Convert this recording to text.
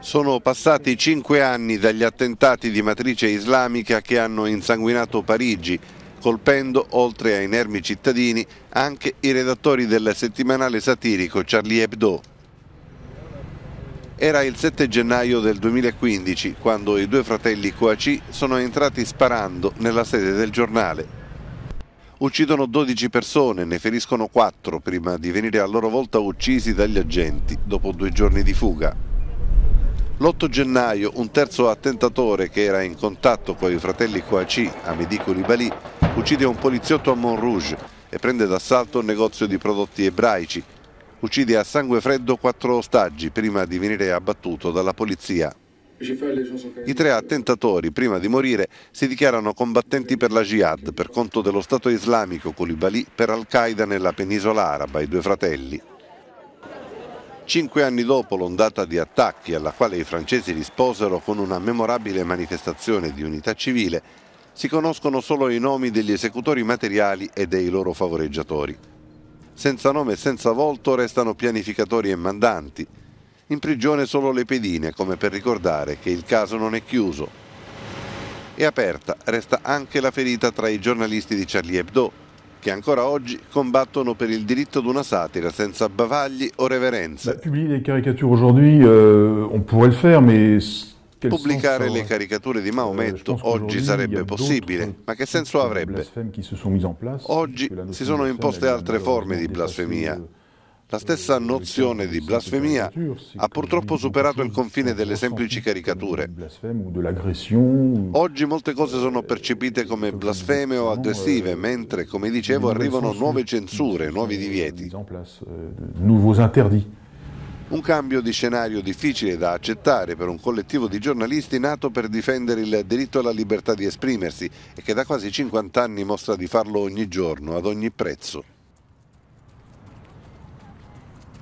Sono passati cinque anni dagli attentati di matrice islamica che hanno insanguinato Parigi, colpendo, oltre a inermi cittadini, anche i redattori del settimanale satirico Charlie Hebdo. Era il 7 gennaio del 2015 quando i due fratelli Coaci sono entrati sparando nella sede del giornale. Uccidono 12 persone, ne feriscono 4 prima di venire a loro volta uccisi dagli agenti dopo due giorni di fuga. L'8 gennaio un terzo attentatore che era in contatto con i fratelli Coaci a Medicoli uccide un poliziotto a Montrouge e prende d'assalto un negozio di prodotti ebraici. Uccide a sangue freddo quattro ostaggi prima di venire abbattuto dalla polizia. I tre attentatori, prima di morire, si dichiarano combattenti per la Jihad per conto dello Stato islamico con per Al-Qaeda nella penisola araba, i due fratelli. Cinque anni dopo l'ondata di attacchi alla quale i francesi risposero con una memorabile manifestazione di unità civile, si conoscono solo i nomi degli esecutori materiali e dei loro favoreggiatori. Senza nome e senza volto restano pianificatori e mandanti. In prigione solo le pedine, come per ricordare che il caso non è chiuso. E aperta resta anche la ferita tra i giornalisti di Charlie Hebdo, che ancora oggi combattono per il diritto ad una satira senza bavagli o reverenze. Pubblicare le caricature euh, di euh, Maometto oggi sarebbe possibile, ma che senso avrebbe? Oggi si sono imposte altre forme di blasfemia la stessa nozione di blasfemia ha purtroppo superato il confine delle semplici caricature. Oggi molte cose sono percepite come blasfeme o aggressive, mentre, come dicevo, arrivano nuove censure, nuovi divieti. Un cambio di scenario difficile da accettare per un collettivo di giornalisti nato per difendere il diritto alla libertà di esprimersi e che da quasi 50 anni mostra di farlo ogni giorno, ad ogni prezzo.